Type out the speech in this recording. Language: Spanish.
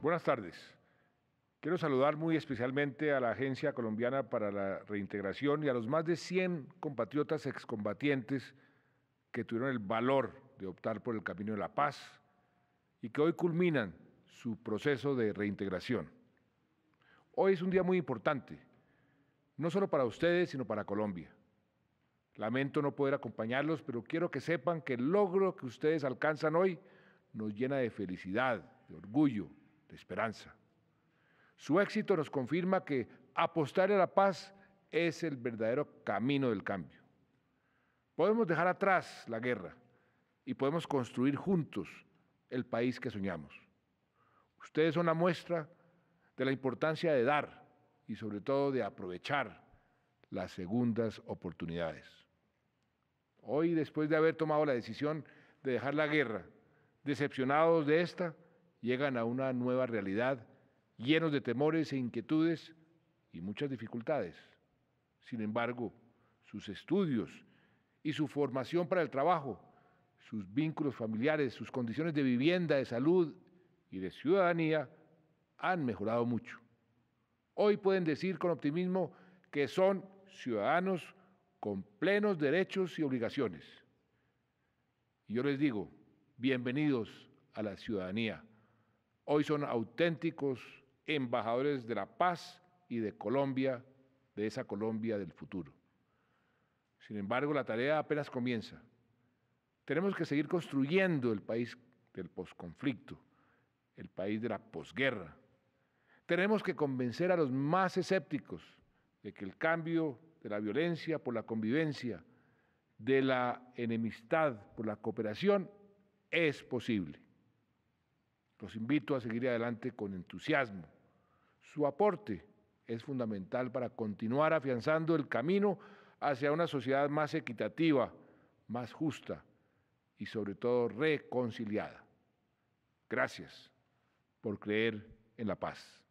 Buenas tardes. Quiero saludar muy especialmente a la Agencia Colombiana para la Reintegración y a los más de 100 compatriotas excombatientes que tuvieron el valor de optar por el camino de la paz y que hoy culminan su proceso de reintegración. Hoy es un día muy importante, no solo para ustedes, sino para Colombia. Lamento no poder acompañarlos, pero quiero que sepan que el logro que ustedes alcanzan hoy nos llena de felicidad, de orgullo, de esperanza. Su éxito nos confirma que apostar a la paz es el verdadero camino del cambio. Podemos dejar atrás la guerra y podemos construir juntos el país que soñamos. Ustedes son la muestra de la importancia de dar y sobre todo de aprovechar las segundas oportunidades. Hoy, después de haber tomado la decisión de dejar la guerra, decepcionados de esta, llegan a una nueva realidad, llenos de temores e inquietudes y muchas dificultades. Sin embargo, sus estudios y su formación para el trabajo, sus vínculos familiares, sus condiciones de vivienda, de salud y de ciudadanía han mejorado mucho. Hoy pueden decir con optimismo que son ciudadanos con plenos derechos y obligaciones. Y yo les digo, bienvenidos a la ciudadanía. Hoy son auténticos embajadores de la paz y de Colombia, de esa Colombia del futuro. Sin embargo, la tarea apenas comienza. Tenemos que seguir construyendo el país del posconflicto, el país de la posguerra. Tenemos que convencer a los más escépticos de que el cambio de la violencia por la convivencia, de la enemistad por la cooperación, es posible. Los invito a seguir adelante con entusiasmo. Su aporte es fundamental para continuar afianzando el camino hacia una sociedad más equitativa, más justa y sobre todo reconciliada. Gracias por creer en la paz.